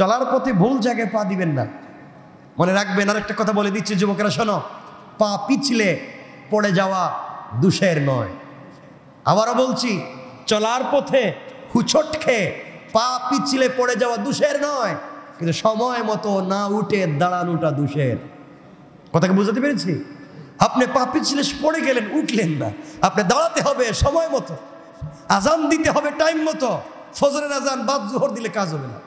চলার পথে ভুল জায়গায় পা দিবেন না মনে রাখবেন আরেকটা কথা বলে দিচ্ছি যুবকেরা শোনো পা পিছলে পড়ে যাওয়া দুষের নয় আবারও বলছি চলার পথে হুচট খেয়ে পা পিছলে পড়ে যাওয়া দুষের নয় কিন্তু সময় মতো না উঠে দাঁড়ানোটা দুষের কথাকে বুঝাতে পেরেছি আপনি পা পিছলে পড়ে গেলেন উঠলেন না আপনি দাঁড়াতে হবে সময় মতো আজান দিতে হবে টাইম মতো ফজরের আজান বাদ জোহর দিলে কাজ হবে না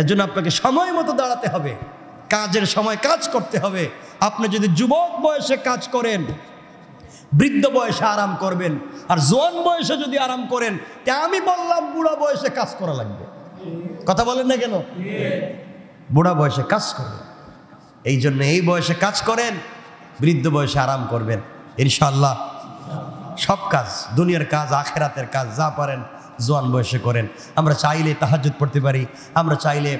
এর জন্য আপনাকে সময় মতো দাঁড়াতে হবে কাজের সময় কাজ করতে হবে আপনি যদি যুবক বয়সে কাজ করেন বৃদ্ধ বয়সে আরাম করবেন আর জোয়ান বয়সে যদি আরাম করেন তা আমি বললাম বুড়া বয়সে কাজ করা লাগবে কথা বলেন না কেন বুড়া বয়সে কাজ করবেন এই জন্য এই বয়সে কাজ করেন বৃদ্ধ বয়সে আরাম করবেন ইনশাল্লাহ সব কাজ দুনিয়ার কাজ আখেরাতের কাজ যা পারেন জোয়ান বয়সে করেন আমরা চাইলে তাহাজুত পড়তে পারি আমরা চাইলে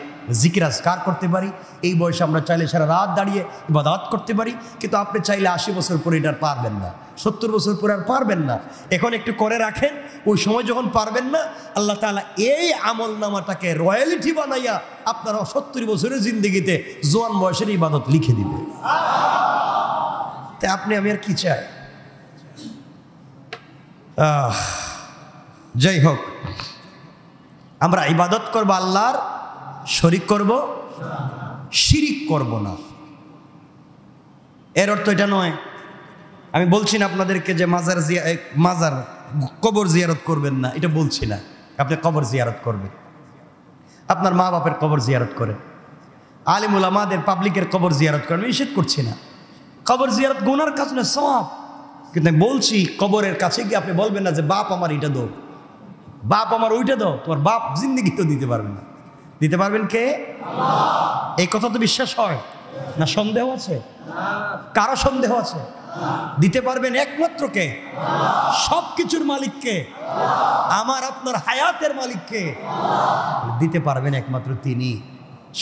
জিকিরাজ কার করতে পারি এই বয়সে আমরা চাইলে সারা রাত দাঁড়িয়ে ইবাদাত করতে পারি কিন্তু আপনি চাইলে আশি বছর পরে এটা পারবেন না সত্তর বছর পরে আর পারবেন না এখন একটু করে রাখেন ওই সময় যখন পারবেন না আল্লাহ তালা এই আমল নামাটাকে রয়্যালিটি বানাইয়া আপনারা সত্তর বছরের জিন্দগিতে জোয়ান বয়সের ইবাদত লিখে দিবে তাই আপনি আমি আর কি চাই আহ যাই হোক আমরা ইবাদত করব আল্লাহর শরিক করব শিরিক করব না এর অর্থ এটা নয় আমি বলছি না আপনাদেরকে যে মাজার জিয়া মাজার কবর জিয়ারত করবেন না এটা বলছি না আপনি কবর জিয়ারত করবেন আপনার মা বাপের কবর জিয়ারত করেন আলিমুল আমাদের পাবলিকের কবর জিয়ারত করেন নিষেধ করছি না কবর জিয়ারত গোনার কাজ না সব কিন্তু বলছি কবরের কাছে গিয়ে আপনি বলবেন না যে বাপ আমার এটা দৌড় বাপ আমার ওইটা দাও তোমার বাপ জিন্দিগি তো দিতে পারবে না দিতে পারবেন কে এই কথা তো বিশ্বাস হয় না সন্দেহ আছে কারো সন্দেহ আছে দিতে পারবেন একমাত্র কে সব কিছুর মালিককে আমার আপনার হায়াতের মালিককে দিতে পারবেন একমাত্র তিনি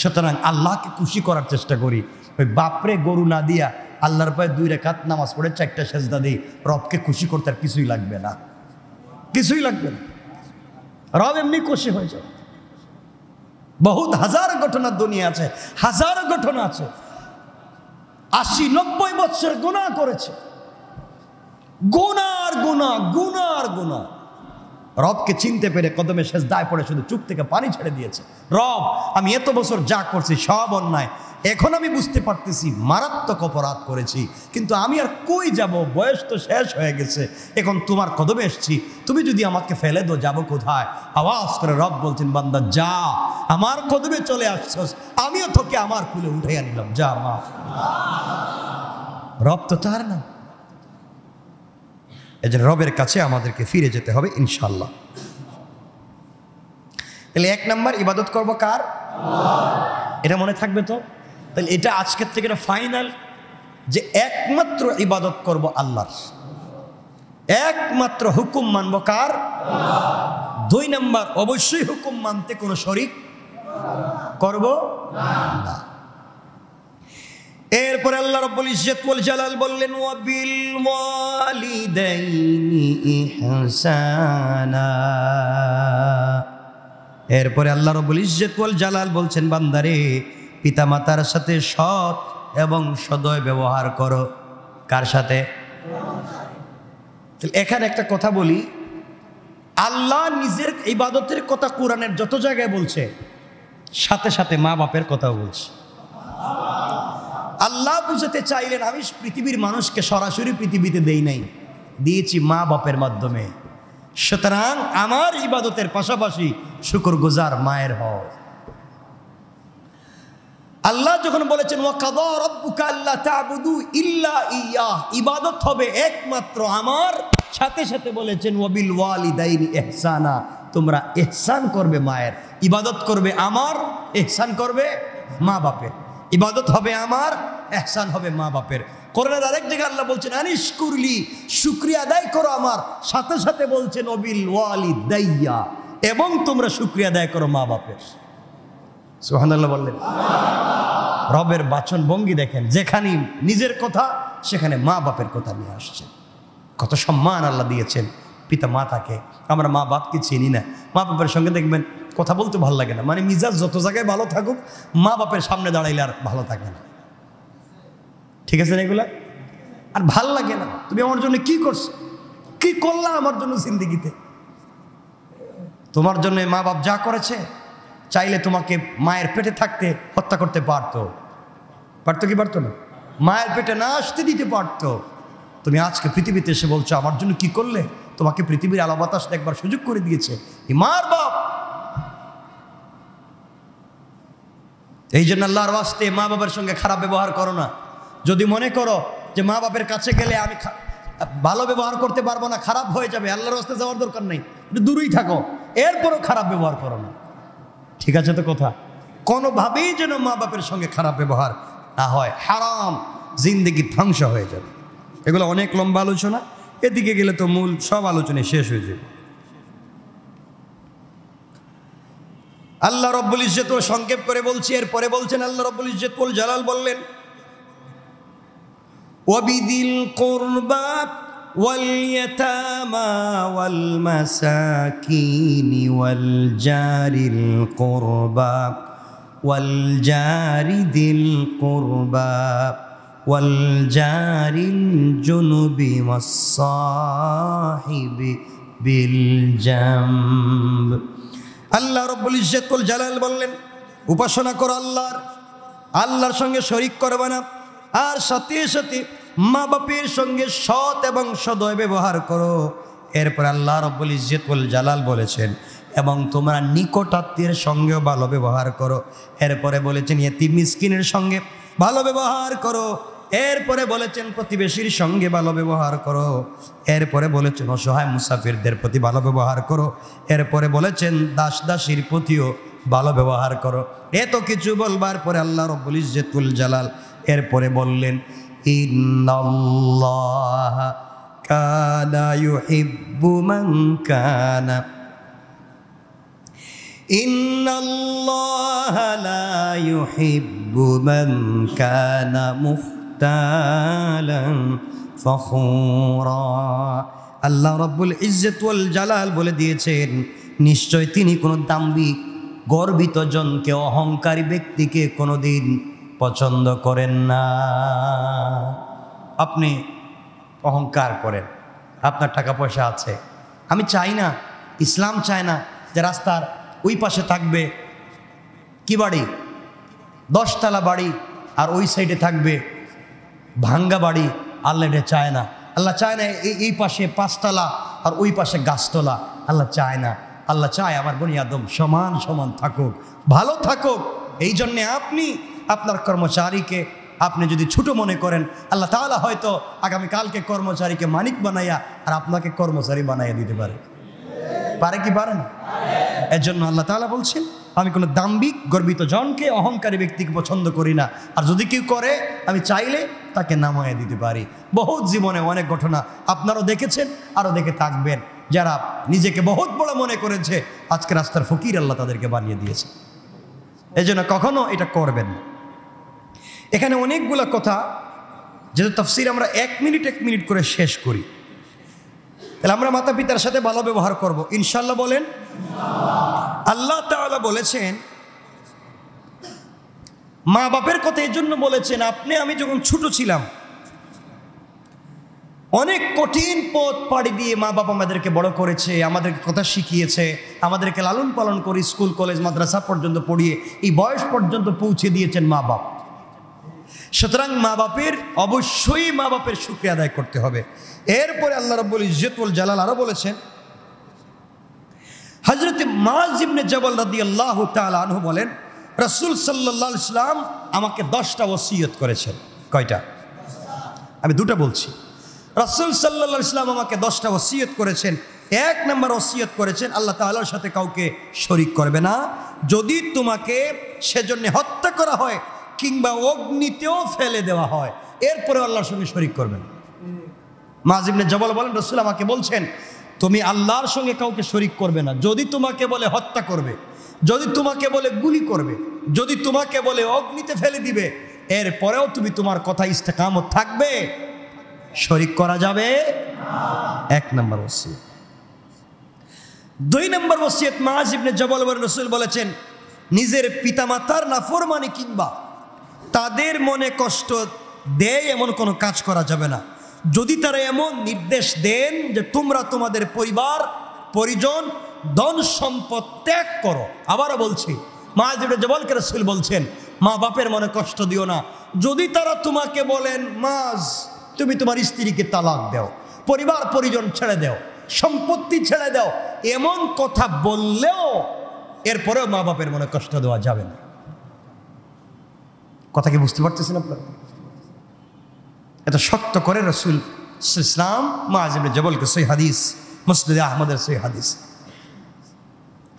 সুতরাং আল্লাহকে খুশি করার চেষ্টা করি ওই বাপরে গরু না দিয়া আল্লাহর পায়ে দুই রেখাত নামাজ পড়ে চারটা সেজদা দিই রবকে খুশি করতে আর কিছুই লাগবে না কিছুই লাগবে না রব এমনি খুশি হয়ে যাবে বহুত হাজার ঘটনা দুনিয়া আছে হাজার ঘটনা আছে আশি নব্বই বৎসর গুণা করেছে গুনার গুণা গুনার গুণা রবকে চিনতে পেরে কদমে শেষ দায় পড়ে শুধু চুপ থেকে পানি ছেড়ে দিয়েছে রব আমি এত বছর যা করছি সব অন্যায় এখন আমি বুঝতে পারতেছি মারাত্মক অপরাধ করেছি কিন্তু আমি আর কই যাব বয়স তো শেষ হয়ে গেছে এখন তোমার কদমে এসছি তুমি যদি আমাকে ফেলে দো যাবো কোথায় আওয়াজ করে রব বলছেন বান্দা যা আমার কদমে চলে আসছস আমিও তোকে আমার কুলে উঠে আনিলাম যা মা রব তো তার না যে রবের কাছে আমাদেরকে ফিরে যেতে হবে ইনশাল্লাহ তাহলে এক নম্বর ইবাদত করবো কার এটা মনে থাকবে তো তাহলে এটা আজকের থেকে এটা ফাইনাল যে একমাত্র ইবাদত করব আল্লাহর একমাত্র হুকুম মানব কার দুই নাম্বার অবশ্যই হুকুম মানতে কোনো শরিক করব না এরপরে আল্লাহ রব্বুল ইজ্জত ওয়াল জালাল বললেন ওয়া বিল ওয়ালিদাইনি ইহসানা এরপরে আল্লাহ রব্বুল ইজ্জত ওয়াল জালাল বলছেন বান্দারে পিতামাতার সাথে সৎ এবং সদয় ব্যবহার করো কার সাথে এখানে একটা কথা বলি আল্লাহ নিজের ইবাদতের কথা কোরআনের যত জায়গায় বলছে সাথে সাথে মা বাপের কথাও বলছে আল্লাহ বুঝাতে চাইলেন আমি পৃথিবীর মানুষকে সরাসরি পৃথিবীতে দেই নাই দিয়েছি মা বাপের মাধ্যমে সুতরাং আমার ইবাদতের পাশাপাশি শুকর গুজার মায়ের হওয়া আল্লাহ যখন বলেছেন ইবাদত হবে একমাত্র আমার সাথে সাথে বলেছেন ওয়াবিল ওয়ালিদাইনি এহসানা তোমরা এহসান করবে মায়ের ইবাদত করবে আমার এহসান করবে মা বাপের ইবাদত হবে আমার এহসান হবে মা বাপের করোনার আরেক জায়গায় আল্লাহ বলছেন আনিস কুরলি শুক্রিয়া আদায় করো আমার সাথে সাথে বলছেন অবিল ওয়ালি দাইয়া এবং তোমরা শুক্রিয়া আদায় করো মা বাপের সুহানাল্লাহ বললেন রবের বাচন ভঙ্গি দেখেন যেখানে নিজের কথা সেখানে মা বাপের কথা নিয়ে আসছে কত সম্মান আল্লাহ দিয়েছেন পিতা মাতাকে আমরা মা বাপকে চিনি না মা বাপের সঙ্গে দেখবেন কথা বলতে ভালো লাগে না মানে মিজাজ যত জায়গায় ভালো থাকুক মা বাপের সামনে দাঁড়াইলে আর ভালো থাকে না ঠিক আছে না এগুলা আর ভাল লাগে না তুমি আমার জন্য কি করছো কি করলা আমার জন্য জিন্দিগিতে তোমার জন্য মা বাপ যা করেছে চাইলে তোমাকে মায়ের পেটে থাকতে হত্যা করতে পারতো পারতো কি পারতো না মায়ের পেটে না আসতে দিতে পারতো তুমি আজকে পৃথিবীতে এসে বলছো আমার জন্য কি করলে তোমাকে পৃথিবীর আলো বাতাস দেখবার সুযোগ করে দিয়েছে মার বাপ এই জন্য আল্লাহর বাস্তে মা বাবার সঙ্গে খারাপ ব্যবহার করো না যদি মনে করো যে মা বাপের কাছে গেলে আমি ভালো ব্যবহার করতে পারবো না খারাপ হয়ে যাবে আল্লাহর বাস্তে যাওয়ার দরকার নেই দূরেই থাকো এরপরও খারাপ ব্যবহার করো না ঠিক আছে তো কথা কোনোভাবেই যেন মা বাপের সঙ্গে খারাপ ব্যবহার না হয় হারাম জিন্দগি ধ্বংস হয়ে যাবে এগুলো অনেক লম্বা আলোচনা এদিকে গেলে তো মূল সব আলোচনায় শেষ হয়ে যাবে আল্লাহ রব্বুল ইজ্জত সংক্ষেপ করে বলছি এরপরে বলছেন আল্লাহ রব্বুল ইজ্জত জালাল বললেন ওবিদিল করবা واليتامى والمساكين والجار القربى والجار ذي القربى والجار الجنب والصاحب بالجنب আল্লাহ রব্বুল ইজ্জতুল জালাল বললেন উপাসনা করো আল্লাহর আল্লাহর সঙ্গে শরিক করবে না আর সাথে সাথে মা বাপের সঙ্গে সৎ এবং সদয় ব্যবহার করো এরপর আল্লাহ রব্বুল ইজ্জতুল জালাল বলেছেন এবং তোমরা নিকটাত্মীয়ের সঙ্গেও ভালো ব্যবহার করো এরপরে বলেছেন ইয়েতি মিসকিনের সঙ্গে ভালো ব্যবহার করো এরপরে বলেছেন প্রতিবেশীর সঙ্গে ভালো ব্যবহার করো এরপরে বলেছেন অসহায় মুসাফিরদের প্রতি ভালো ব্যবহার করো এরপরে বলেছেন দাস দাসীর প্রতিও ভালো ব্যবহার করো এত কিছু বলবার পরে আল্লাহ রব্বুল ইজ্জতুল জালাল এরপরে বললেন إن الله كان يحب من كان إن الله لا يحب من كان আল্লাহ রব্বুল ইজ্জতুল জালাল বলে দিয়েছেন নিশ্চয় তিনি কোনো দাম্ভিক গর্বিত জনকে অহংকারী ব্যক্তিকে দিন পছন্দ করেন না আপনি অহংকার করেন আপনার টাকা পয়সা আছে আমি চাই না ইসলাম চায় না যে রাস্তার ওই পাশে থাকবে কি বাড়ি দশতলা বাড়ি আর ওই সাইডে থাকবে ভাঙ্গা বাড়ি আল্লাহ চায় না আল্লাহ চায় না এই পাশে পাঁচতলা আর ওই পাশে গাছতলা আল্লাহ চায় না আল্লাহ চায় আমার বনি আদম সমান সমান থাকুক ভালো থাকুক এই জন্যে আপনি আপনার কর্মচারীকে আপনি যদি ছোট মনে করেন আল্লাহ তাহলে হয়তো কালকে কর্মচারীকে মানিক বানাইয়া আর আপনাকে কর্মচারী বানাইয়া দিতে পারে পারে কি পারে না এর জন্য আল্লাহ তালা বলছেন আমি কোনো দাম্বিক গর্বিত জনকে অহংকারী ব্যক্তিকে পছন্দ করি না আর যদি কেউ করে আমি চাইলে তাকে নামাইয়া দিতে পারি বহুত জীবনে অনেক ঘটনা আপনারও দেখেছেন আরও দেখে থাকবেন যারা নিজেকে বহুত বড় মনে করেছে আজকে রাস্তার ফকির আল্লাহ তাদেরকে বানিয়ে দিয়েছে এজন্য কখনো এটা করবেন না এখানে অনেকগুলো কথা যেহেতু তফসির আমরা এক মিনিট এক মিনিট করে শেষ করি তাহলে আমরা মাতা পিতার সাথে ভালো ব্যবহার করব ইনশাল্লাহ বলেন আল্লাহ তালা বলেছেন মা বাপের কথা এই জন্য বলেছেন আপনি আমি যখন ছোট ছিলাম অনেক কঠিন পথ পাড়ি দিয়ে মা বাবা আমাদেরকে বড় করেছে আমাদেরকে কথা শিখিয়েছে আমাদেরকে লালন পালন করে স্কুল কলেজ মাদ্রাসা পর্যন্ত পড়িয়ে এই বয়স পর্যন্ত পৌঁছে দিয়েছেন মা বাবা সুতরাং মা বাপের অবশ্যই মা বাপের সুখে আদায় করতে হবে এরপরে আল্লাহ রব্বুল ইজতুল জালাল আরও বলেছেন হজরত মাজিবনে জবল রাদি আল্লাহ তালু বলেন রসুল সাল্লাহ ইসলাম আমাকে দশটা ওসিয়ত করেছেন কয়টা আমি দুটা বলছি রসুল সাল্লাহ ইসলাম আমাকে দশটা ওসিয়ত করেছেন এক নম্বর ওসিয়ত করেছেন আল্লাহ তাল্লাহর সাথে কাউকে শরিক করবে না যদি তোমাকে সেজন্য হত্যা করা হয় কিংবা অগ্নিতেও ফেলে দেওয়া হয় এরপরে আল্লাহর সঙ্গে শরিক করবেন মাজিবনে জবল বলেন রসুল আমাকে বলছেন তুমি আল্লাহর সঙ্গে কাউকে শরিক করবে না যদি তোমাকে বলে হত্যা করবে যদি তোমাকে বলে গুলি করবে যদি তোমাকে বলে অগ্নিতে ফেলে দিবে এরপরেও তুমি তোমার কথা ইস্তেকামত থাকবে শরিক করা যাবে এক নম্বর ওসিয়ত দুই নম্বর ওসিয়ত মাহাজিবনে জবল রসুল বলেছেন নিজের পিতামাতার ফোরমানি কিংবা তাদের মনে কষ্ট দেয় এমন কোনো কাজ করা যাবে না যদি তারা এমন নির্দেশ দেন যে তোমরা তোমাদের পরিবার পরিজন ধন সম্পদ ত্যাগ করো আবারও বলছি মা যেটা জবল রসুল বলছেন মা বাপের মনে কষ্ট দিও না যদি তারা তোমাকে বলেন মাজ তুমি তোমার স্ত্রীকে তালাক দাও পরিবার পরিজন ছেড়ে দাও সম্পত্তি ছেড়ে দাও এমন কথা বললেও এরপরেও মা বাপের মনে কষ্ট দেওয়া যাবে না কথা কি বুঝতে পারতেছেন আপনারা এত শক্ত করে রসুল ইসলাম মা মাজেব জবলকে সই হাদিস মুসলিদ আহমদের সই হাদিস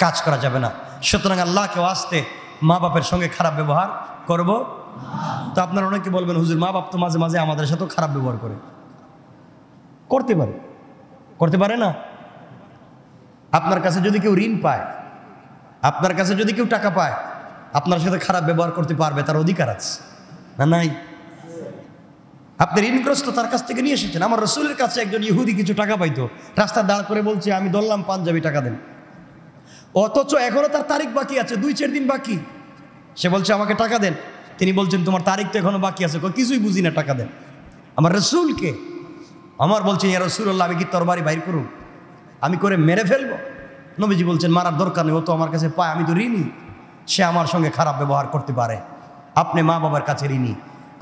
কাজ করা যাবে না সুতরাং আল্লাহকে আসতে মা বাপের সঙ্গে খারাপ ব্যবহার করব তো আপনারা অনেকে বলবেন হুজুর মা বাপ তো মাঝে মাঝে আমাদের সাথেও খারাপ ব্যবহার করে করতে পারে করতে পারে না আপনার কাছে যদি কেউ ঋণ পায় আপনার কাছে যদি কেউ টাকা পায় আপনার সাথে খারাপ ব্যবহার করতে পারবে তার অধিকার আছে না নাই আপনি ঋণগ্রস্ত তার কাছ থেকে নিয়ে এসেছেন আমার রসুলের কাছে একজন ইহুদি কিছু টাকা পাইতো রাস্তা দাঁড় করে বলছে আমি ধরলাম পাঞ্জাবি টাকা দেন অথচ এখনও তার তারিখ বাকি আছে দুই চার দিন বাকি সে বলছে আমাকে টাকা দেন তিনি বলছেন তোমার তারিখ তো এখনও বাকি আছে কিছুই বুঝি না টাকা দেন আমার রসুলকে আমার বলছেন ইয়া রসুল্লাহ আমি কি তরবারি বাইর করুন আমি করে মেরে ফেলবো নবীজি বলছেন মারার দরকার নেই ও তো আমার কাছে পায় আমি তো ঋণী সে আমার সঙ্গে খারাপ ব্যবহার করতে পারে আপনি মা বাবার কাছে ঋণী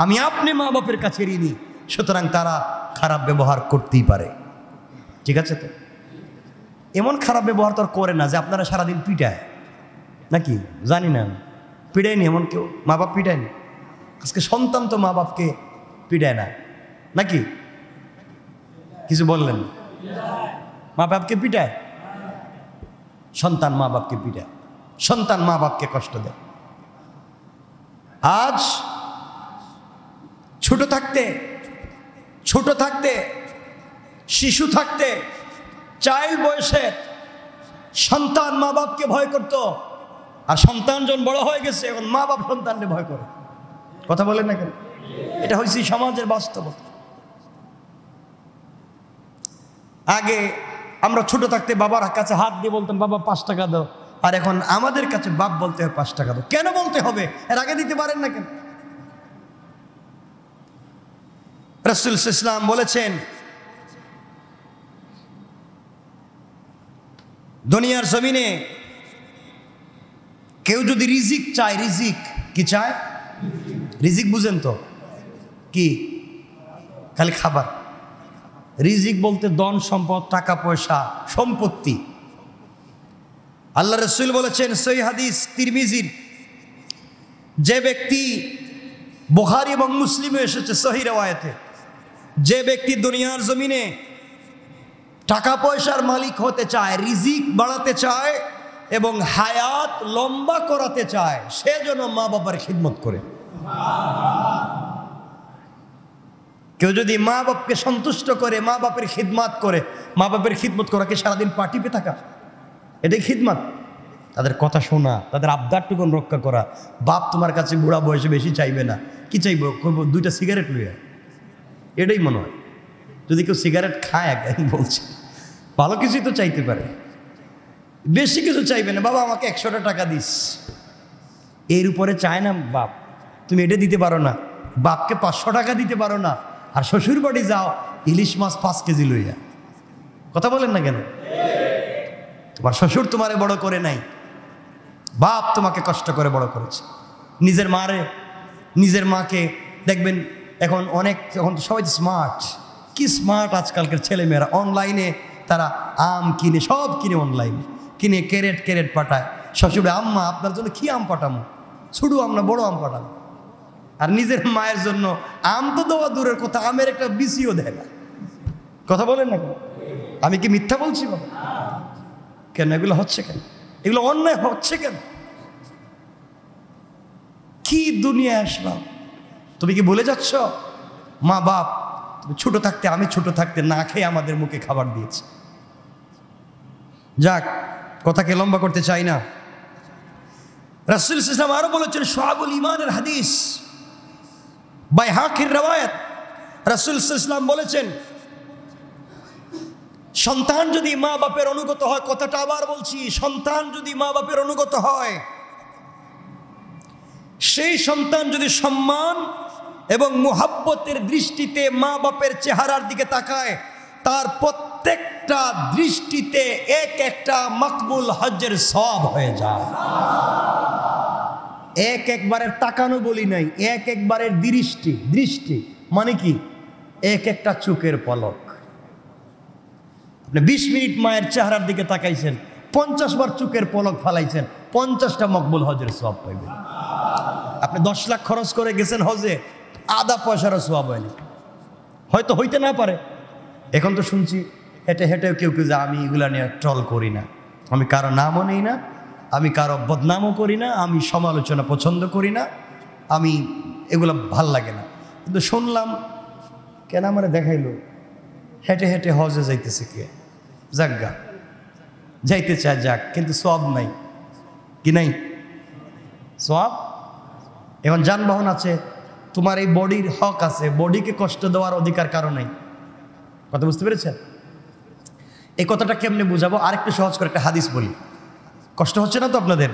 আমি আপনি মা বাপের কাছে ঋণী সুতরাং তারা খারাপ ব্যবহার করতেই পারে ঠিক আছে তো এমন খারাপ ব্যবহার তো করে না যে আপনারা সারাদিন পিটায় নাকি জানি না পিটায়নি এমন কেউ মা বাপ পিটায়নি আজকে সন্তান তো মা বাপকে পিটায় না নাকি কিছু বললেন মা বাপকে পিটায় সন্তান মা বাপকে পিটায় সন্তান মা বাপকে কষ্ট দেয় আজ ছোট থাকতে ছোট থাকতে শিশু থাকতে চাইল্ড বয়সে সন্তান মা বাপকে ভয় করত আর সন্তান জন বড় হয়ে গেছে এখন মা বাপ সন্তানকে ভয় করে কথা বলেন না কেন এটা হয়েছে সমাজের বাস্তবতা আগে আমরা ছোট থাকতে বাবার কাছে হাত দিয়ে বলতাম বাবা পাঁচ টাকা দাও আর এখন আমাদের কাছে বাপ বলতে হবে পাঁচ টাকা তো কেন বলতে হবে এর আগে দিতে পারেন না কেন রসুল ইসলাম বলেছেন দুনিয়ার জমিনে কেউ যদি রিজিক চায় রিজিক কি চায় রিজিক বুঝেন তো কি খালি খাবার রিজিক বলতে ধন সম্পদ টাকা পয়সা সম্পত্তি আল্লাহ রসুল বলেছেন সই হাদিস তিরমিজির যে ব্যক্তি বুখারি এবং মুসলিমে এসেছে সহি রেওয়ায়তে যে ব্যক্তি দুনিয়ার জমিনে টাকা পয়সার মালিক হতে চায় রিজিক বাড়াতে চায় এবং হায়াত লম্বা করাতে চায় সে যেন মা বাবার খিদমত করে কেউ যদি মা বাপকে সন্তুষ্ট করে মা বাপের খিদমাত করে মা বাপের খিদমত করাকে সারাদিন সারাদিন পাটিপে থাকা এটাই খিদমাত তাদের কথা শোনা তাদের আবদারটুকুন রক্ষা করা বাপ তোমার কাছে বুড়া বয়সে বেশি চাইবে না কি চাইবো দুইটা সিগারেট লইয়া এটাই মনে হয় যদি কেউ সিগারেট খায় এক বলছে ভালো কিছুই তো চাইতে পারে বেশি কিছু চাইবে না বাবা আমাকে একশোটা টাকা দিস এর উপরে চায় না বাপ তুমি এটা দিতে পারো না বাপকে পাঁচশো টাকা দিতে পারো না আর শ্বশুর বাড়ি যাও ইলিশ মাছ পাঁচ কেজি লইয়া কথা বলেন না কেন তোমার শ্বশুর তোমারে বড় করে নাই বাপ তোমাকে কষ্ট করে বড় করেছে নিজের মারে নিজের মাকে দেখবেন এখন অনেক এখন সবাই স্মার্ট কি স্মার্ট আজকালকার ছেলেমেয়েরা অনলাইনে তারা আম কিনে সব কিনে অনলাইনে কিনে ক্যারেট ক্যারেট পাঠায় শ্বশুরে আম্মা আপনার জন্য কি আম পাঠামো শুধু আম না বড় আম পাঠাবো আর নিজের মায়ের জন্য আম তো দেওয়া দূরের কথা আমের একটা বিসিও দেয় না কথা বলেন না আমি কি মিথ্যা বলছি বাবা কেন এগুলো হচ্ছে কেন এগুলো অন্যায় হচ্ছে কেন কি দুনিয়া আসলাম তুমি কি বলে যাচ্ছ মা বাপ তুমি ছোট থাকতে আমি ছোট থাকতে না খেয়ে আমাদের মুখে খাবার দিয়েছে যাক কথাকে লম্বা করতে চাই না রাসুল ইসলাম আরো বলেছেন সোহাবুল ইমানের হাদিস বাই হাকির রেওয়ায়ত রাসুল ইসলাম বলেছেন সন্তান যদি মা বাপের অনুগত হয় কথাটা আবার বলছি সন্তান যদি মা বাপের অনুগত হয় সেই সন্তান যদি সম্মান এবং মোহাব্বতের দৃষ্টিতে মা বাপের চেহারার দিকে তাকায় তার প্রত্যেকটা দৃষ্টিতে এক একটা মকবুল হজ্জের সব হয়ে যায় এক একবারের তাকানো বলি নাই এক একবারের দৃষ্টি দৃষ্টি মানে কি এক একটা চোখের পলক আপনি বিশ মিনিট মায়ের চেহারার দিকে তাকাইছেন পঞ্চাশ বার চুকের পলক ফালাইছেন পঞ্চাশটা মকবুল হজের সব পাইবেন আপনি দশ লাখ খরচ করে গেছেন হজে আধা পয়সারও সোয়াব হয়নি হয়তো হইতে না পারে এখন তো শুনছি হেঁটে হেঁটে কেউ কেউ যে আমি এগুলা নিয়ে ট্রল করি না আমি কারো নামও নেই না আমি কারো বদনামও করি না আমি সমালোচনা পছন্দ করি না আমি এগুলো ভাল লাগে না কিন্তু শুনলাম কেন আমার দেখাইলো হেঁটে হেঁটে হজে যাইতেছে কে জাগা যাইতে চায় যাক কিন্তু সব নাই কি নাই সব এখন যানবাহন আছে তোমার এই বডির হক আছে বডিকে কষ্ট দেওয়ার অধিকার কারো নাই কথা বুঝতে পেরেছেন এই কথাটা কেমনে বুঝাবো আর একটু সহজ করে একটা হাদিস বলি কষ্ট হচ্ছে না তো আপনাদের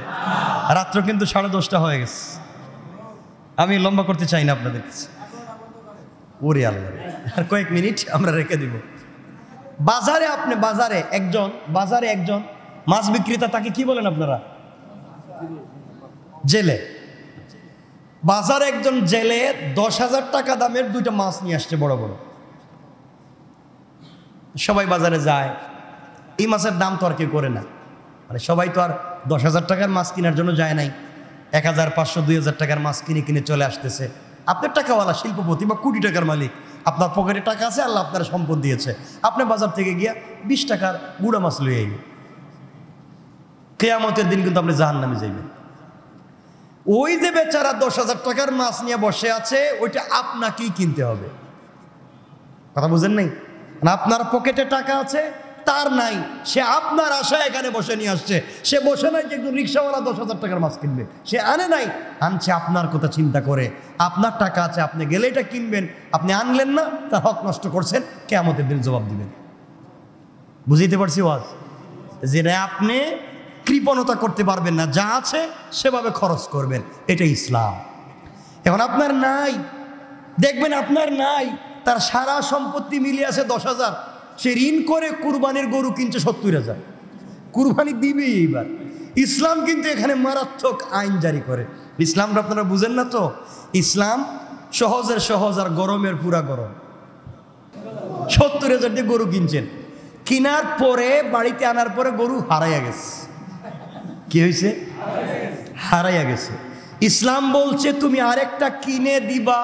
রাত্র কিন্তু সাড়ে দশটা হয়ে গেছে আমি লম্বা করতে চাই না আপনাদের কাছে ওরে আল্লাহ আর কয়েক মিনিট আমরা রেখে দিব বাজারে আপনি বাজারে একজন বাজারে একজন মাছ বিক্রেতা তাকে কি বলেন আপনারা জেলে বাজারে একজন জেলে দশ হাজার টাকা দামের দুইটা মাছ নিয়ে আসছে বড় বড় সবাই বাজারে যায় এই মাছের দাম তো আর কেউ করে না মানে সবাই তো আর দশ হাজার টাকার মাছ কেনার জন্য যায় নাই এক হাজার পাঁচশো দুই হাজার টাকার মাছ কিনে কিনে চলে আসতেছে আপনার টাকাওয়ালা শিল্পপতি বা কোটি টাকার মালিক আপনার পকেটে টাকা আছে আল্লাহ আপনার সম্পদ দিয়েছে আপনি বাজার থেকে গিয়া বিশ টাকার গুঁড়া মাছ লয়ে আইবেন কেয়ামতের দিন কিন্তু আপনি জাহান নামে যাইবেন ওই যে বেচারা দশ হাজার টাকার মাছ নিয়ে বসে আছে ওইটা আপনাকেই কিনতে হবে কথা বুঝেন নাই মানে আপনার পকেটে টাকা আছে তার নাই সে আপনার আশা এখানে বসে নিয়ে আসছে সে বসে নাই যে একটু রিক্সাওয়ালা দশ হাজার টাকার মাছ কিনবে সে আনে নাই আনছে আপনার কথা চিন্তা করে আপনার টাকা আছে আপনি গেলে এটা কিনবেন আপনি আনলেন না তার হক নষ্ট করছেন আমাদের দিন জবাব দিবেন বুঝিতে পারছি ওয়াজ যেটা আপনি কৃপণতা করতে পারবেন না যা আছে সেভাবে খরচ করবেন এটা ইসলাম এখন আপনার নাই দেখবেন আপনার নাই তার সারা সম্পত্তি মিলিয়ে আছে দশ হাজার সে ঋণ করে কুরবানির গরু কিনছে সত্তর হাজার কুরবানি দিবেই এইবার ইসলাম কিন্তু এখানে মারাত্মক আইন জারি করে ইসলামটা আপনারা বুঝেন না তো ইসলাম সহজের সহজ আর গরমের পুরা গরম সত্তর হাজার দিয়ে গরু কিনছেন কিনার পরে বাড়িতে আনার পরে গরু হারাইয়া গেছে কি হয়েছে হারাইয়া গেছে ইসলাম বলছে তুমি আরেকটা কিনে দিবা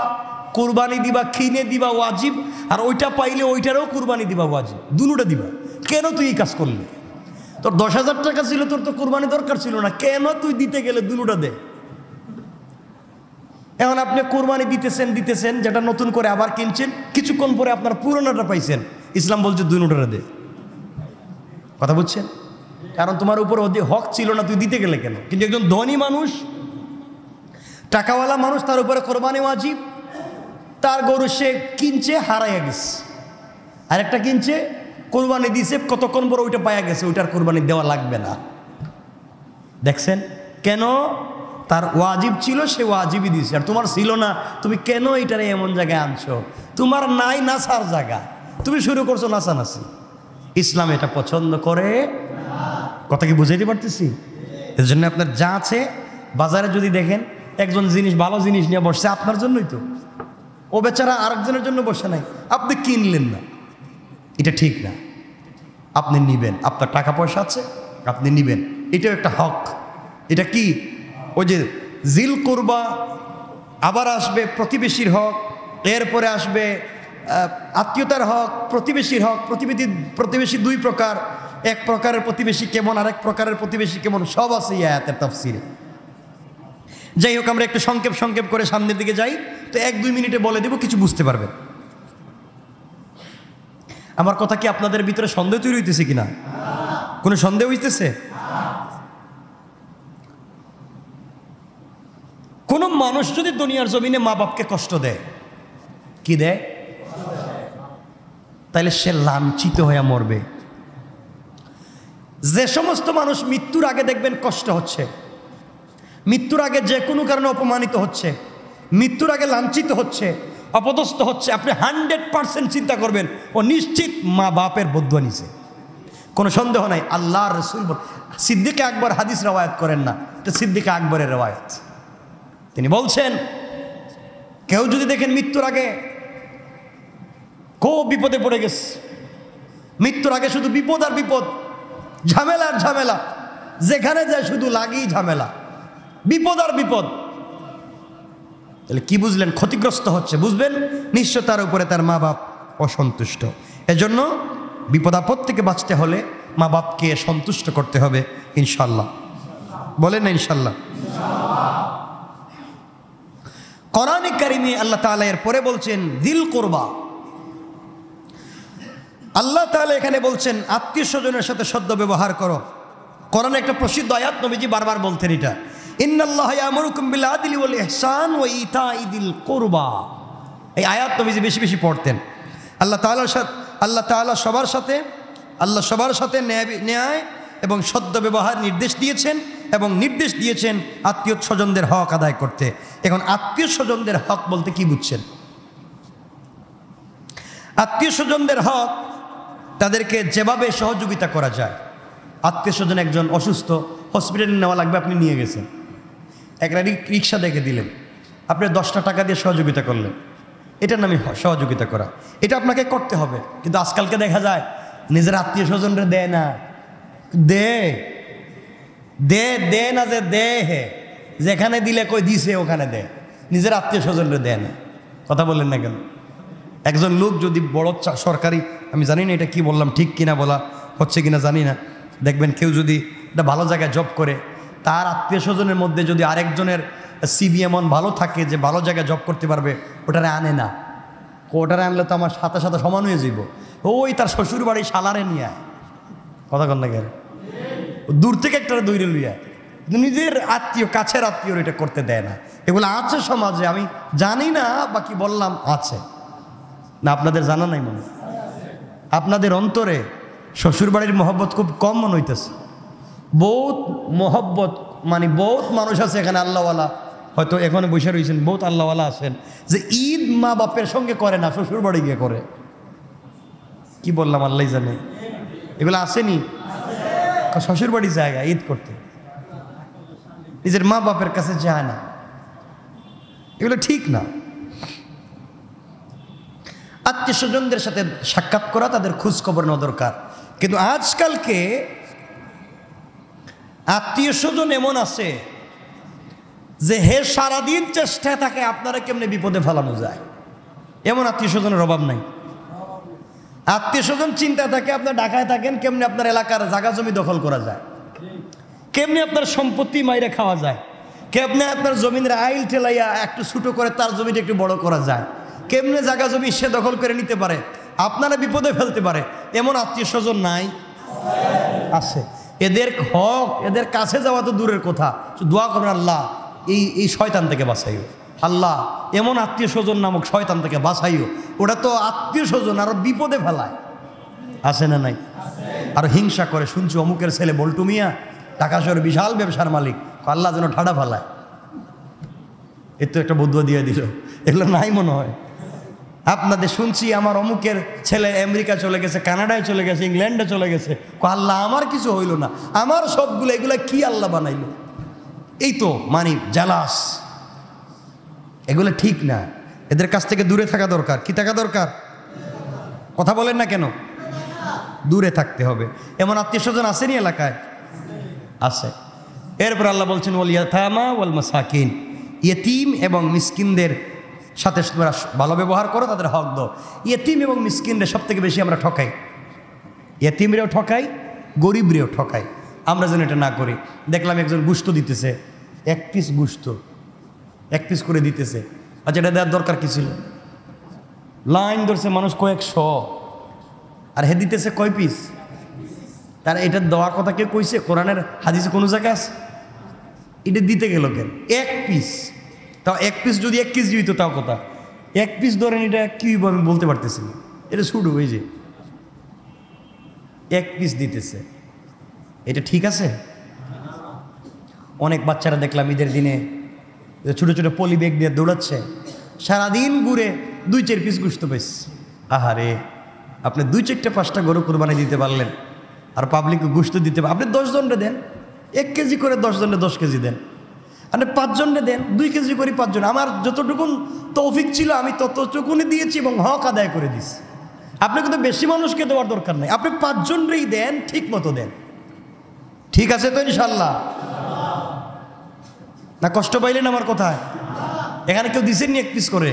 কোরবানি দিবা কিনে দিবা ওয়াজিব আর ওইটা পাইলে ওইটারও কোরবানি দিবা ওয়াজিব দুটা দিবা কেন তুই এই কাজ করলি তোর দশ হাজার টাকা ছিল তোর তো কোরবানি দরকার ছিল না কেন তুই দিতে গেলে দুটা দে এখন আপনি কোরবানি দিতেছেন দিতেছেন যেটা নতুন করে আবার কিনছেন কিছুক্ষণ পরে আপনার পুরোনোটা পাইছেন ইসলাম বলছে দুটাটা দে কথা বুঝছেন কারণ তোমার উপর ওদের হক ছিল না তুই দিতে গেলে কেন কিন্তু একজন ধনী মানুষ টাকাওয়ালা মানুষ তার উপরে কোরবানি ওয়াজিব তার গরু সে কিনছে হারাইয়া গেছে আর একটা কিনছে কোরবানি দিয়েছে কতক্ষণ বড় ওইটা পায়া গেছে ওইটার কোরবানি দেওয়া লাগবে না দেখছেন কেন তার ওয়াজিব ছিল সে ওয়াজিবই দিয়েছে আর তোমার ছিল না তুমি কেন এটারে এমন জায়গায় আনছো তোমার নাই নাসার জায়গা তুমি শুরু করছো নাসানাসি ইসলাম এটা পছন্দ করে কথা কি বুঝাইতে পারতেছি এর জন্য আপনার যা আছে বাজারে যদি দেখেন একজন জিনিস ভালো জিনিস নিয়ে বসছে আপনার জন্যই তো ও বেচারা আরেকজনের জন্য বসে নাই আপনি কিনলেন না এটা ঠিক না আপনি নিবেন আপনার টাকা পয়সা আছে আপনি নিবেন এটাও একটা হক এটা কি ওই যে জিল কোরবা আবার আসবে প্রতিবেশীর হক এরপরে আসবে আত্মীয়তার হক প্রতিবেশীর হক প্রতিবেশী প্রতিবেশী দুই প্রকার এক প্রকারের প্রতিবেশী কেমন আরেক প্রকারের প্রতিবেশী কেমন সব আছে ইয়াতের তফসিরে যাই হোক আমরা একটু সংক্ষেপ সংক্ষেপ করে সামনের দিকে যাই তো এক দুই মিনিটে বলে দেব কিছু বুঝতে পারবে আমার কথা কি আপনাদের ভিতরে সন্দেহ তৈরি হইতেছে কিনা কোনো সন্দেহ হইতেছে কোনো মানুষ যদি দুনিয়ার জমিনে মা বাপকে কষ্ট দেয় কি দেয় তাহলে সে লাঞ্ছিত হয়ে মরবে যে সমস্ত মানুষ মৃত্যুর আগে দেখবেন কষ্ট হচ্ছে মৃত্যুর আগে যে কোনো কারণে অপমানিত হচ্ছে মৃত্যুর আগে লাঞ্ছিত হচ্ছে অপদস্থ হচ্ছে আপনি হান্ড্রেড পারসেন্ট চিন্তা করবেন ও নিশ্চিত মা বাপের বদুয়া নিছে কোনো সন্দেহ নাই আল্লাহ রসুল সিদ্দিকে আকবর হাদিস রেওয়ায়ত করেন না এটা সিদ্দিকে আকবরের রেওয়ায়ত তিনি বলছেন কেউ যদি দেখেন মৃত্যুর আগে খুব বিপদে পড়ে গেছে মৃত্যুর আগে শুধু বিপদ আর বিপদ ঝামেলা আর ঝামেলা যেখানে যায় শুধু লাগেই ঝামেলা বিপদ আর বিপদ তাহলে কি বুঝলেন ক্ষতিগ্রস্ত হচ্ছে বুঝবেন নিশ্চয় তার উপরে তার মা বাপ অসন্তুষ্ট এজন্য বিপদ আপদ থেকে বাঁচতে হলে মা বাপকে সন্তুষ্ট করতে হবে ইনশাল্লাহ বলেন না ইনশাল্লাহ করানি কারিমি আল্লাহ তালা এর পরে বলছেন দিল কোরবা আল্লাহ তালা এখানে বলছেন আত্মীয় স্বজনের সাথে সদ্য ব্যবহার করো কোরআনে একটা প্রসিদ্ধ আয়াত নবীজি বারবার বলতেন এটা কোরবা এই বেশি বেশি পড়তেন আল্লাহ সাথে আল্লাহ সবার সাথে আল্লাহ সবার সাথে ন্যায় এবং সদ্য ব্যবহার নির্দেশ দিয়েছেন এবং নির্দেশ দিয়েছেন আত্মীয় স্বজনদের হক আদায় করতে এখন আত্মীয় স্বজনদের হক বলতে কি বুঝছেন আত্মীয় স্বজনদের হক তাদেরকে যেভাবে সহযোগিতা করা যায় আত্মীয় স্বজন একজন অসুস্থ হসপিটালে নেওয়া লাগবে আপনি নিয়ে গেছেন একটা রিক্সা দেখে দিলেন আপনি দশটা টাকা দিয়ে সহযোগিতা করলেন এটার নামই সহযোগিতা করা এটা আপনাকে করতে হবে কিন্তু আজকালকে দেখা যায় নিজের আত্মীয় স্বজনরা দেয় না দে দে দে না যে দে হে যেখানে দিলে কই দিছে ওখানে দে নিজের আত্মীয় স্বজনরা দেয় না কথা বললেন না কেন একজন লোক যদি বড় সরকারি আমি জানি না এটা কি বললাম ঠিক কিনা বলা হচ্ছে কিনা জানি না দেখবেন কেউ যদি একটা ভালো জায়গায় জব করে তার আত্মীয় স্বজনের মধ্যে যদি আরেকজনের সিবি এমন ভালো থাকে যে ভালো জায়গায় জব করতে পারবে ওটারে আনে না ওটারে আনলে তো আমার সাথে সাথে সমান হয়ে যাইব ওই তার শ্বশুর বাড়ি সালারে নিয়ে আয় কথা কন্যা গেল দূর থেকে একটা দৈরে আয় নিজের আত্মীয় কাছের আত্মীয় এটা করতে দেয় না এগুলো আছে সমাজে আমি জানি না বাকি বললাম আছে না আপনাদের জানা নাই মনে আপনাদের অন্তরে শ্বশুরবাড়ির মহব্বত খুব কম মনে হইতেছে বহুত মোহব্বত মানে বহুত মানুষ আছে এখানে আল্লাহওয়ালা হয়তো এখানে বসে রয়েছেন বহুত আল্লাহওয়ালা আছেন যে ঈদ মা বাপের সঙ্গে করে না শ্বশুর বাড়ি গিয়ে করে কি বললাম আল্লাহ জানে এগুলো আসেনি শ্বশুর বাড়ি জায়গা ঈদ করতে নিজের মা বাপের কাছে যায় না এগুলো ঠিক না আত্মীয় স্বজনদের সাথে সাক্ষাৎ করা তাদের খোঁজখবর নেওয়া দরকার কিন্তু আজকালকে আত্মীয় স্বজন এমন আছে যে হে সারাদিন চেষ্টায় থাকে আপনারা কেমনে বিপদে ফেলানো যায় এমন আত্মীয় স্বজনের অভাব নাই আত্মীয় স্বজন চিন্তা থাকে আপনার ঢাকায় থাকেন কেমনে আপনার এলাকার জাগা জমি দখল করা যায় কেমনে আপনার সম্পত্তি মাইরে খাওয়া যায় কেমনে আপনার জমিনের আইল ঠেলাইয়া একটু ছুটো করে তার জমিটা একটু বড় করা যায় কেমনে জাগা জমি সে দখল করে নিতে পারে আপনারা বিপদে ফেলতে পারে এমন আত্মীয় স্বজন নাই আছে এদের হক এদের কাছে যাওয়া তো দূরের কথা দোয়া করেন আল্লাহ এই এই শয়তান থেকে বাঁচাইও আল্লাহ এমন আত্মীয় স্বজন নামক শয়তান থেকে বাঁচাইও ওটা তো আত্মীয় স্বজন আরও বিপদে ফেলায় আছে না নাই আর হিংসা করে শুনছি অমুকের ছেলে বল্টু মিয়া টাকা সর বিশাল ব্যবসার মালিক আল্লাহ যেন ঠাডা ফালায় এর তো একটা বদুয়া দিয়ে দিল এগুলো নাই মনে হয় আপনাদের শুনছি আমার অমুকের ছেলে আমেরিকা চলে গেছে কানাডায় চলে গেছে ইংল্যান্ডে চলে গেছে আল্লাহ আমার কিছু হইল না আমার সবগুলো এগুলা কি আল্লাহ বানাইল এই তো মানি জালাস এগুলো ঠিক না এদের কাছ থেকে দূরে থাকা দরকার কি থাকা দরকার কথা বলেন না কেন দূরে থাকতে হবে এমন আত্মীয় স্বজন আসেনি এলাকায় আছে এরপর আল্লাহ বলছেন ওলিয়া থামা ওয়াল মাসাকিন ইয়েতিম এবং মিসকিনদের সাথে তোমরা ভালো ব্যবহার করো তাদের হক দো এতিম এবং মিসকিনরে সব থেকে বেশি আমরা ঠকাই এতিমরেও ঠকাই গরিবরেও ঠকাই আমরা যেন এটা না করি দেখলাম একজন গুস্ত দিতেছে এক পিস গুস্ত এক পিস করে দিতেছে আচ্ছা এটা দেওয়ার দরকার কী ছিল লাইন ধরছে মানুষ শ আর হে দিতেছে কয় পিস তার এটা দেওয়ার কথা কে কইছে কোরআনের হাদিসে কোনো জায়গায় আছে এটা দিতে গেল কেন এক পিস তাও এক পিস যদি এক কেজি হইতো তাও কথা এক পিস ধরেন এটা কি হইব আমি বলতে পারতেছি না এটা শুট হয়ে যে এক পিস দিতেছে এটা ঠিক আছে অনেক বাচ্চারা দেখলাম ঈদের দিনে ছোটো ছোটো পলি ব্যাগ দিয়ে দৌড়াচ্ছে সারাদিন ঘুরে দুই চার পিস গুছতে পেস আহারে আপনি দুই চারটা পাঁচটা গরু কোরবানি দিতে পারলেন আর পাবলিককে গুছতে দিতে আপনি দশজনটা দেন এক কেজি করে দশজনটা দশ কেজি দেন মানে পাঁচজনকে দেন দুই কেজি করে পাঁচজন আমার যতটুকুন তৌফিক ছিল আমি ততটুকুনি দিয়েছি এবং হক আদায় করে দিছি আপনি কিন্তু বেশি মানুষকে দেওয়ার দরকার নাই আপনি পাঁচজনরেই দেন ঠিক মতো দেন ঠিক আছে তো ইনশাল্লাহ না কষ্ট পাইলেন আমার কথায় এখানে কেউ দিছেননি এক পিস করে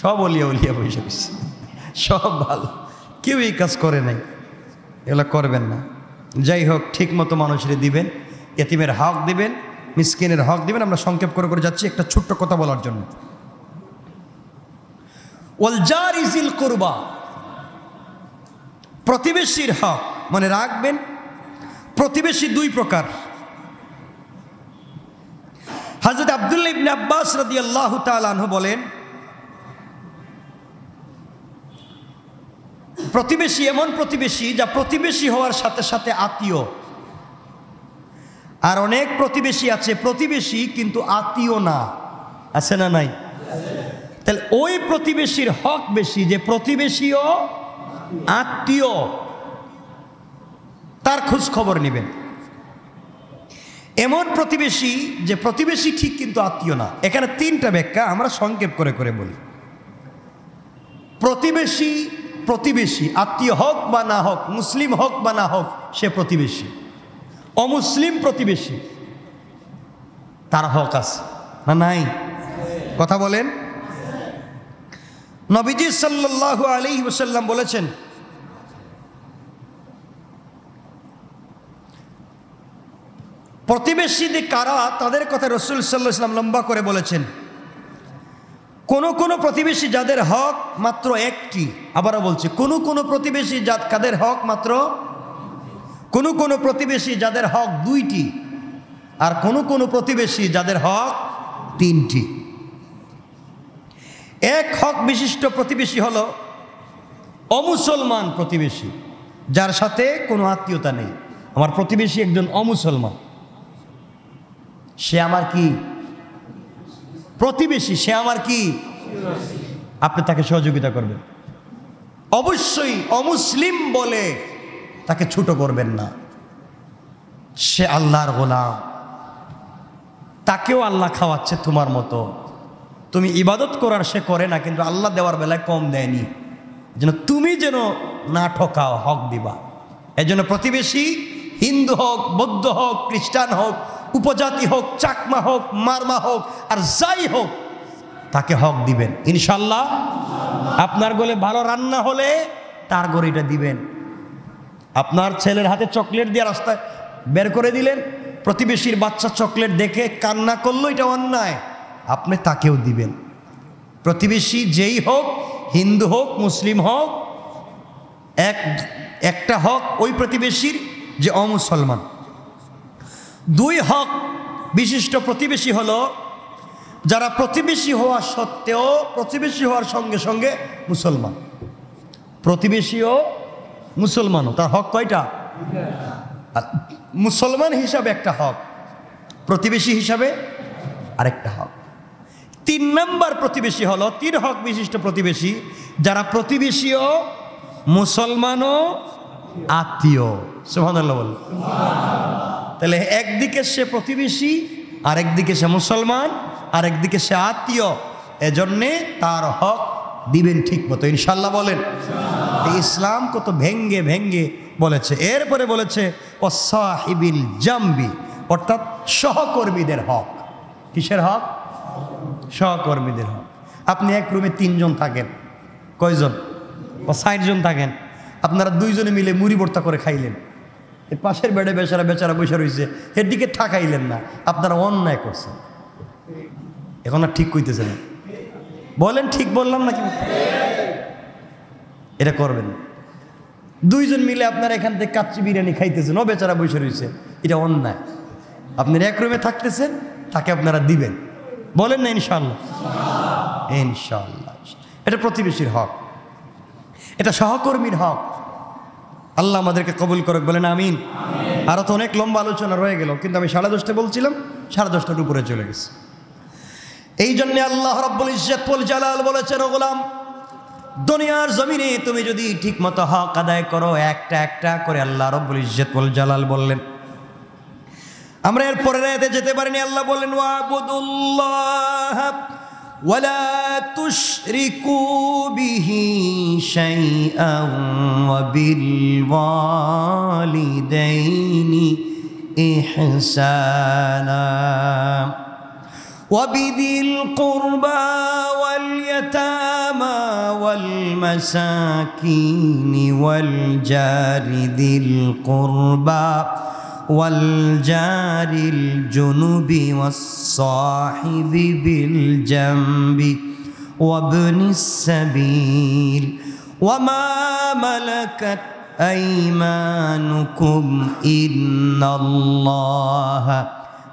সব অলিয়া অলিয়া বসে পিস সব ভালো কেউ এই কাজ করে নাই এগুলো করবেন না যাই হোক ঠিক মতো মানুষরে দিবেন এতিমের হক দিবেন মিসকিনের হক দিবেন আমরা সংক্ষেপ করে করে যাচ্ছি একটা ছোট্ট কথা বলার জন্য ইজিল কোরবা প্রতিবেশীর হক মানে রাখবেন প্রতিবেশী দুই প্রকার হাজরত আবদুল্লা ইবনে আব্বাস রদি আল্লাহ তালহ বলেন প্রতিবেশী এমন প্রতিবেশী যা প্রতিবেশী হওয়ার সাথে সাথে আত্মীয় আর অনেক প্রতিবেশী আছে প্রতিবেশী কিন্তু আত্মীয় না আছে না নাই তাহলে ওই প্রতিবেশীর হক বেশি যে প্রতিবেশীও আত্মীয় তার খোঁজ খবর নেবেন এমন প্রতিবেশী যে প্রতিবেশী ঠিক কিন্তু আত্মীয় না এখানে তিনটা ব্যাখ্যা আমরা সংক্ষেপ করে করে বলি প্রতিবেশী প্রতিবেশী আত্মীয় হোক বা না হোক মুসলিম হোক বা না হোক সে প্রতিবেশী অমুসলিম প্রতিবেশী তার হক আছে না নাই কথা বলেন নবীজি সাল্লাহ আলি ওসাল্লাম বলেছেন প্রতিবেশী কারা তাদের কথা রসুল সাল্লাহাম লম্বা করে বলেছেন কোনো কোন প্রতিবেশী যাদের হক মাত্র একটি আবারও বলছে কোন কোন প্রতিবেশী যাত কাদের হক মাত্র কোনো কোনো প্রতিবেশী যাদের হক দুইটি আর কোনো কোনো প্রতিবেশী যাদের হক তিনটি এক হক বিশিষ্ট প্রতিবেশী হল অমুসলমান প্রতিবেশী যার সাথে কোনো আত্মীয়তা নেই আমার প্রতিবেশী একজন অমুসলমান সে আমার কি প্রতিবেশী সে আমার কি আপনি তাকে সহযোগিতা করবেন অবশ্যই অমুসলিম বলে তাকে ছোট করবেন না সে আল্লাহর গোলাম তাকেও আল্লাহ খাওয়াচ্ছে তোমার মতো তুমি ইবাদত করার সে করে না কিন্তু আল্লাহ দেওয়ার বেলায় কম দেয়নি যেন তুমি যেন না ঠকাও হক দিবা এজন্য প্রতিবেশী হিন্দু হোক বৌদ্ধ হোক খ্রিস্টান হোক উপজাতি হোক চাকমা হোক মারমা হোক আর যাই হোক তাকে হক দিবেন ইনশাল্লাহ আপনার গোলে ভালো রান্না হলে তার গড়ে এটা দিবেন আপনার ছেলের হাতে চকলেট দিয়ে রাস্তায় বের করে দিলেন প্রতিবেশীর বাচ্চা চকলেট দেখে কান্না করলো এটা অন্যায় আপনি তাকেও দিবেন প্রতিবেশী যেই হোক হিন্দু হোক মুসলিম হোক এক একটা হক ওই প্রতিবেশীর যে অমুসলমান দুই হক বিশিষ্ট প্রতিবেশী হলো যারা প্রতিবেশী হওয়া সত্ত্বেও প্রতিবেশী হওয়ার সঙ্গে সঙ্গে মুসলমান প্রতিবেশীও মুসলমানও তার হক কয়টা মুসলমান হিসাবে একটা হক প্রতিবেশী হিসাবে আরেকটা হক তিন নম্বর প্রতিবেশী হলো তিন হক বিশিষ্ট প্রতিবেশী যারা প্রতিবেশীও মুসলমানও আত্মীয় সুহানাল্লাহ বল তাহলে একদিকে সে প্রতিবেশী আরেকদিকে সে মুসলমান আরেকদিকে সে আত্মীয় এজন্যে তার হক দিবেন ঠিক মতো ইনশাল্লাহ বলেন ইসলাম কত ভেঙ্গে ভেঙ্গে বলেছে এরপরে বলেছে অসাহিবিল জাম্বি অর্থাৎ সহকর্মীদের হক কিসের হক সহকর্মীদের হক আপনি এক রুমে তিনজন থাকেন কয়জন ও জন থাকেন আপনারা দুইজনে মিলে মুড়ি ভর্তা করে খাইলেন এর পাশের বেড়ে বেচারা বেচারা বসে রয়েছে এর দিকে ঠাকাইলেন না আপনারা অন্যায় করছেন এখন আর ঠিক কইতেছে না বলেন ঠিক বললাম নাকি এটা করবেন দুইজন মিলে আপনার এখান থেকে কাচ্চি বিরিয়ানি খাইতেছেন ও বেচারা বসে রয়েছে এটা অন্যায় আপনার এক রুমে থাকতেছেন তাকে আপনারা দিবেন বলেন না ইনশাল্লাহ ইনশাল্লাহ এটা প্রতিবেশীর হক এটা সহকর্মীর হক আল্লাহ আমাদেরকে কবুল করুক বলেন আমিন আরও তো অনেক লম্বা আলোচনা রয়ে গেল কিন্তু আমি সাড়ে দশটা বলছিলাম সাড়ে দশটার উপরে চলে গেছে এই জন্যে আল্লাহ রব্বুল ইজ্জতুল জালাল বলেছেন ও গোলাম দুনিয়ার জমিনে তুমি যদি ঠিকমতো হক আদায় করো একটা একটা করে আল্লাহ রব্বুল ইজ্জতুল জালাল বললেন আমরা এর পরের রাতে যেতে পারিনি আল্লাহ বললেন ওয়াবুদুল্লাহ ওয়ালা তুশরিকু বিহি শাইআন ওয়া বিল ওয়ালিদাইনি ইহসানা وبذي القربى واليتامى والمساكين والجار ذي القربى والجار الجنب والصاحب بالجنب وابن السبيل وما ملكت أيمانكم إن الله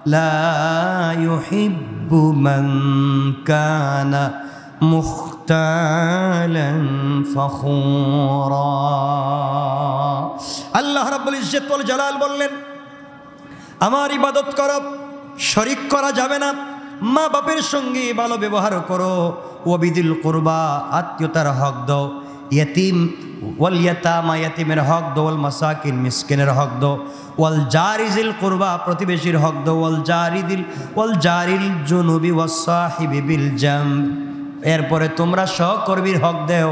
لا يحب من كان مختالا فخورا আল্লাহ রাব্বুল ইজ্জত ওয়াল জালাল বললেন আমার ইবাদত কর শরিক করা যাবে না মা বাপের সঙ্গে ভালো ব্যবহার করো ওবিদিল করবা আত্মীয়তার হক দাও ইয়তিম ওয়াল ইয়াতামা ইয়াতিমের হক দো ওয়াল মাসাকিন মিসকিনের হক দো ওয়াল জারিজিল কুরবা প্রতিবেশীর হক দো ওয়াল জারিদিল ওয়াল জারিল জুনুবি সাহিবি বিল জাম এরপরে তোমরা সহকর্মীর হক দেও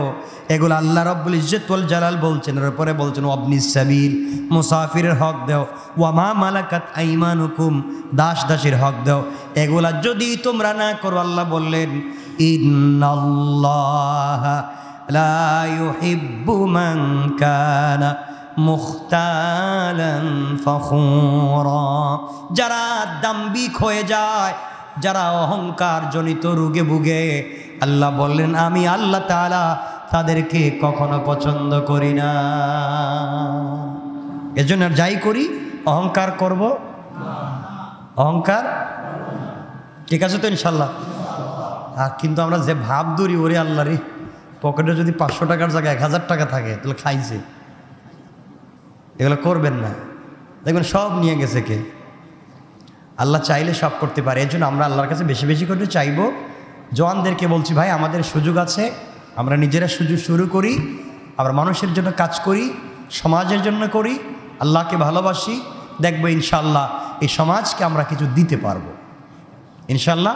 এগুলো আল্লাহ রব্বুল ওয়াল জালাল বলছেন এরপরে বলছেন অবনি সাবিল মুসাফিরের হক দেও ওয়ামা মালাকাত আইমান হুকুম দাস দাসীর হক দেও এগুলা যদি তোমরা না করো আল্লাহ বললেন ইন্নাল্লাহ لا يحب من كان মুখতালান ফখুরা যারা দাম্বিক হয়ে যায় যারা অহংকার জনিত রুগে ভুগে আল্লাহ বললেন আমি আল্লাহ তালা তাদেরকে কখনো পছন্দ করি না এজন্য যাই করি অহংকার করব অহংকার ঠিক আছে তো ইনশাল্লাহ আর কিন্তু আমরা যে ভাব দূরি ওরে আল্লাহ রে পকেটে যদি পাঁচশো টাকার জায়গায় এক হাজার টাকা থাকে তাহলে খাইছে এগুলো করবেন না দেখবেন সব নিয়ে গেছে কে আল্লাহ চাইলে সব করতে পারে এর জন্য আমরা আল্লাহর কাছে বেশি বেশি করে চাইব জওয়ানদেরকে বলছি ভাই আমাদের সুযোগ আছে আমরা নিজেরা সুযোগ শুরু করি আমরা মানুষের জন্য কাজ করি সমাজের জন্য করি আল্লাহকে ভালোবাসি দেখবো ইনশাল্লাহ এই সমাজকে আমরা কিছু দিতে পারবো ইনশাল্লাহ